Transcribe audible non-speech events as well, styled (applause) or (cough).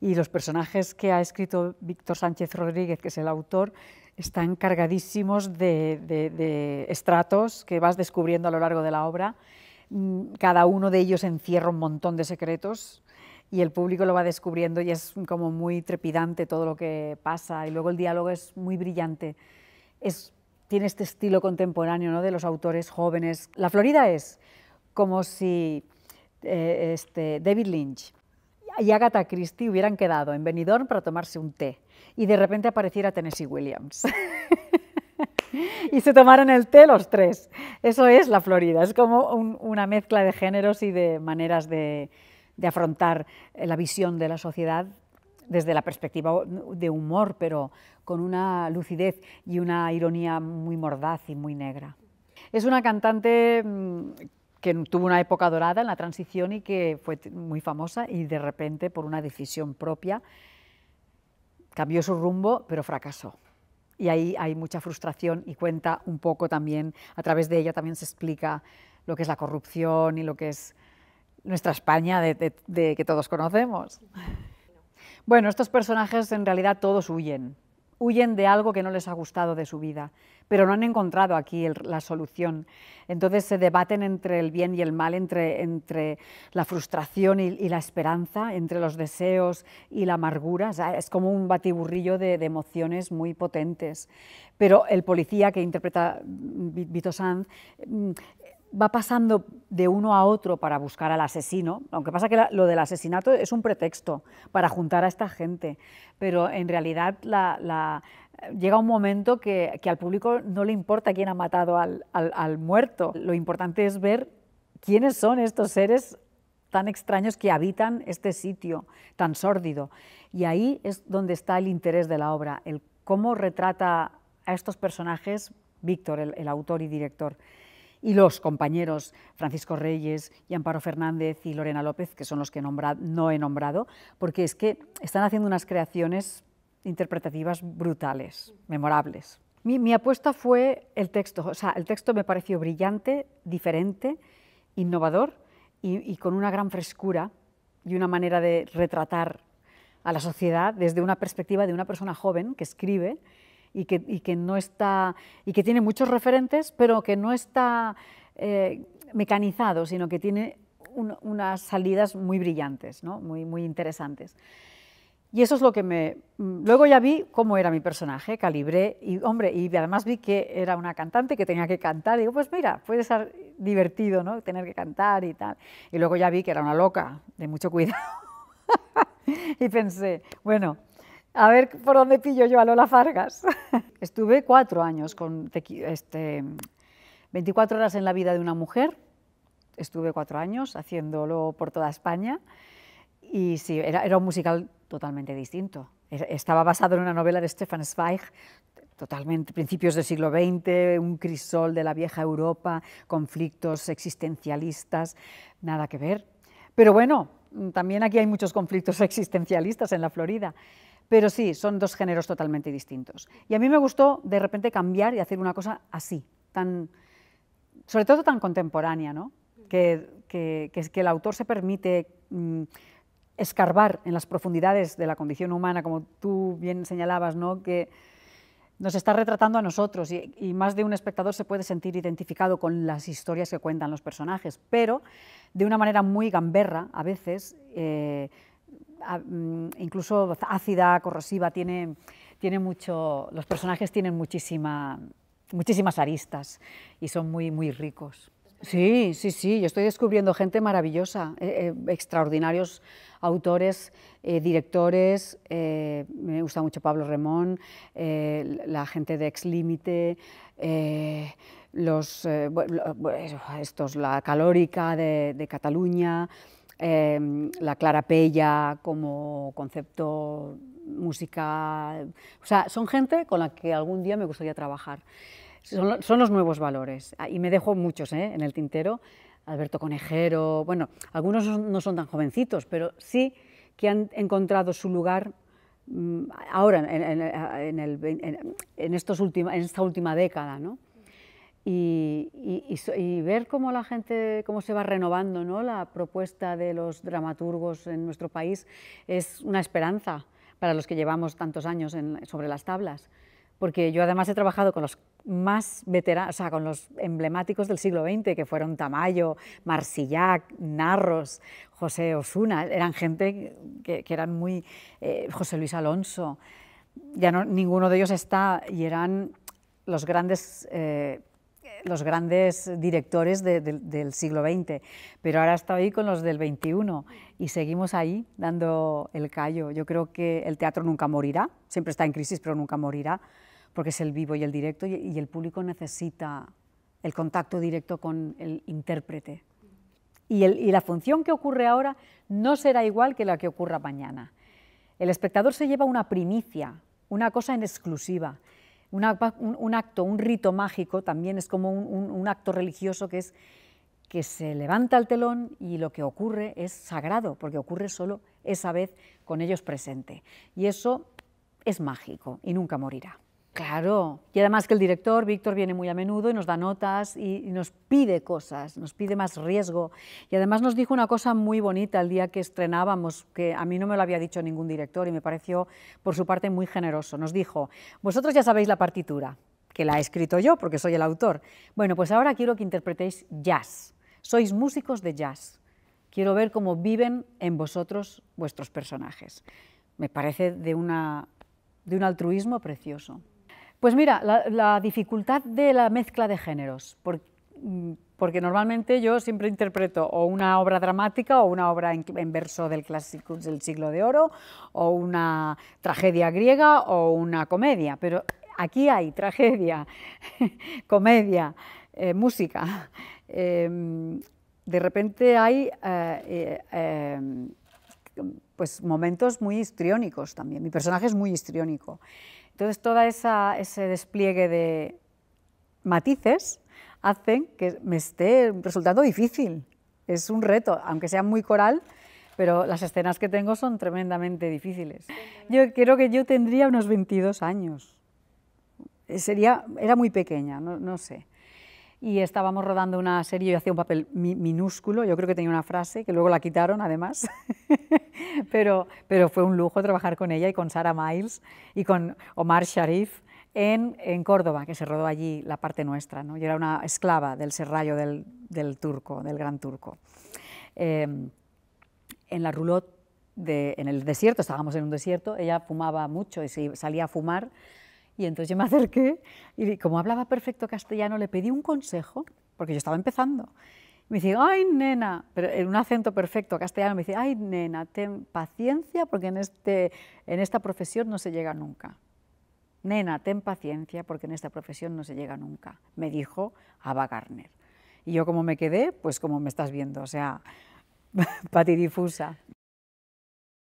y los personajes que ha escrito Víctor Sánchez Rodríguez, que es el autor, están cargadísimos de, estratos que vas descubriendo a lo largo de la obra. Mm, cada uno de ellos encierra un montón de secretos y el público lo va descubriendo y es como muy trepidante todo lo que pasa y luego el diálogo es muy brillante. tiene este estilo contemporáneo ¿no? de los autores jóvenes. La Florida es como si eh, este, David Lynch y Agatha Christie hubieran quedado en Benidorm para tomarse un té y de repente apareciera Tennessee Williams. (laughs) y se tomaron el té los tres. Eso es la Florida, es como una mezcla de géneros y de maneras de afrontar eh, la visión de la sociedad desde la perspectiva de humor, pero con una lucidez y una ironía muy mordaz y muy negra. Es una cantante mm, que tuvo una época dorada en la transición y que fue muy famosa y de repente por una decisión propia cambió su rumbo pero fracasó. Y ahí hay mucha frustración y cuenta un poco también, a través de ella también se explica lo que es la corrupción y lo que es nuestra España de, que todos conocemos. Bueno, estos personajes en realidad todos huyen, huyen de algo que no les ha gustado de su vida, pero no han encontrado aquí la solución. Entonces se debaten entre el bien y el mal, entre, entre la frustración y, la esperanza, entre los deseos y la amargura. es como un batiburrillo de, de, emociones muy potentes. Pero el policía que interpreta Vito Sanz mm, va pasando de uno a otro para buscar al asesino, aunque pasa que lo del asesinato es un pretexto para juntar a esta gente, pero en realidad llega un momento que, al público no le importa quién ha matado al, muerto, lo importante es ver quiénes son estos seres tan extraños que habitan este sitio tan sórdido. Y ahí es donde está el interés de la obra, el cómo retrata a estos personajes Víctor, el autor y director y los compañeros Francisco Reyes y Amparo Fernández y Lorena López, que son los que no he nombrado, porque es que están haciendo unas creaciones interpretativas brutales, memorables. Mi, apuesta fue el texto, o sea, el texto me pareció brillante, diferente, innovador y con una gran frescura y una manera de retratar a la sociedad desde una perspectiva de una persona joven que escribe y que, no está, y que tiene muchos referentes, pero que no está eh, mecanizado, sino que tiene unas salidas muy brillantes, ¿no? muy, muy interesantes. Y eso es lo que me... Mm, luego ya vi cómo era mi personaje, calibré, y hombre, y además vi que era una cantante que tenía que cantar, y digo, pues mira, puede ser divertido, ¿no? Tener que cantar y tal. Y luego ya vi que era una loca, de mucho cuidado. (laughs) y pensé, bueno, a ver por dónde pillo yo a Lola Fargas. (laughs) Estuve cuatro años con 24 este, horas en la vida de una mujer. Estuve cuatro años haciéndolo por toda España. Y sí, era, era un musical totalmente distinto. Estaba basado en una novela de Stefan Zweig, totalmente principios del siglo XX, un crisol de la vieja Europa, conflictos existencialistas, nada que ver. Pero bueno, también aquí hay muchos conflictos existencialistas en la Florida. Pero sí, son dos géneros totalmente distintos. Y a mí me gustó de repente cambiar y hacer una cosa así, tan, sobre todo tan contemporánea, ¿no? que, que, que, el autor se permite mm, escarbar en las profundidades de la condición humana, como tú bien señalabas, ¿no? que nos está retratando a nosotros y, más de un espectador se puede sentir identificado con las historias que cuentan los personajes, pero de una manera muy gamberra a veces. Eh, Mm, incluso ácida, corrosiva, tiene, tiene mucho, los personajes tienen muchísimas aristas y son muy, muy ricos. Sí, sí, sí, yo estoy descubriendo gente maravillosa, eh, eh, extraordinarios autores, eh, directores, me gusta mucho Pablo Remón, la gente de Ex Límite, los, estos, la calórica de Cataluña, Em, la la Pella como concepto música, o sea, son gente con la que algún día me gustaría trabajar. Son, los nuevos valores ah, y me dejo muchos ¿eh? en el tintero. Alberto Conejero, bueno, algunos no son tan jovencitos, pero sí que han encontrado su lugar mm, ahora, en, en esta última década, ¿no? y, ver cómo la gente, cómo se va renovando ¿no? la propuesta de los dramaturgos en nuestro país es una esperanza para los que llevamos tantos años sobre las tablas. Porque yo además he trabajado con los más veteranos, con los emblemáticos del siglo XX, que fueron Tamayo, Marsillac, Narros, José Osuna, eran gente que, eran muy... Eh, José Luis Alonso, ya no, ninguno de ellos está, y eran los grandes eh, los grandes directores del siglo XX, pero ahora está ahí con los del XXI y seguimos ahí dando el callo. Yo creo que el teatro nunca morirá, siempre está en crisis, pero nunca morirá, porque es el vivo y el directo y, el público necesita el contacto directo con el intérprete. Y, y la función que ocurre ahora no será igual que la que ocurra mañana. El espectador se lleva una primicia, una cosa en exclusiva. Un, acto, un rito mágico también es como un, acto religioso que es que se levanta el telón y lo que ocurre es sagrado, porque ocurre solo esa vez con ellos presente. Y eso es mágico y nunca morirá. Claro. Y además que el director, Víctor, viene muy a menudo y nos da notas y, nos pide cosas, nos pide más riesgo. Y además nos dijo una cosa muy bonita el día que estrenábamos, que a mí no me lo había dicho ningún director y me pareció, por su parte, muy generoso. Nos dijo, vosotros ya sabéis la partitura, que la he escrito yo porque soy el autor. Bueno, pues ahora quiero que interpretéis jazz. Sois músicos de jazz. Quiero ver cómo viven en vosotros vuestros personajes. Me parece de un altruismo precioso. Pues mira, la, dificultad de la mezcla de géneros, mm, porque, normalmente yo siempre interpreto o una obra dramática o una obra en, verso del clásico del siglo de oro o una tragedia griega o una comedia, pero aquí hay tragedia, (laughs) comedia, eh, música. Em, de repente hay eh, eh, em, pues momentos muy histriónicos también. Mi personaje es muy histriónico. Entonces, todo ese despliegue de matices hacen que me esté resultando difícil. Es un reto, aunque sea muy coral, pero las escenas que tengo son tremendamente difíciles. Yo creo que yo tendría unos 22 años. Eh, era muy pequeña, no sé y estábamos rodando una serie, yo hacía un papel minúsculo, yo creo que tenía una frase, que luego la quitaron además, (laughs) pero, pero fue un lujo trabajar con ella y con Sara Miles y con Omar Sharif en, en Córdoba, que se rodó allí la parte nuestra. ¿no? Yo era una esclava del serrallo del, turco, del gran turco. Em, en la roulotte, de, en el desierto, estábamos en un desierto, ella fumaba mucho y salía a fumar y entonces yo me acerqué y como hablaba perfecto castellano, le pedí un consejo, porque yo estaba empezando. Me dice, ay, nena, pero en un acento perfecto castellano, me dice, ay, nena, ten paciencia porque en, este, en esta profesión no se llega nunca. Nena, ten paciencia porque en esta profesión no se llega nunca, me dijo Ava Garner. Y yo como me quedé, pues como me estás viendo, o sea, (laughs) patidifusa.